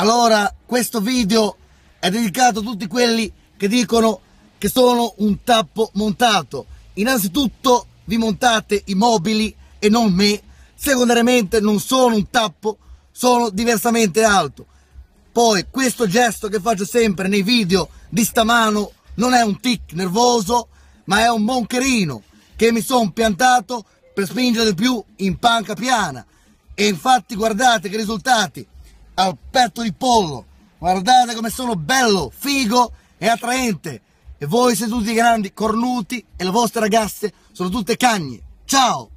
Allora, questo video è dedicato a tutti quelli che dicono che sono un tappo montato. Innanzitutto vi montate i mobili e non me. Secondariamente non sono un tappo, sono diversamente alto. Poi questo gesto che faccio sempre nei video di stamano non è un tic nervoso, ma è un moncherino che mi sono piantato per spingere di più in panca piana. E infatti guardate che risultati al petto di pollo. Guardate come sono bello, figo e attraente. E voi siete tutti grandi, cornuti e le vostre ragazze sono tutte cagni. Ciao!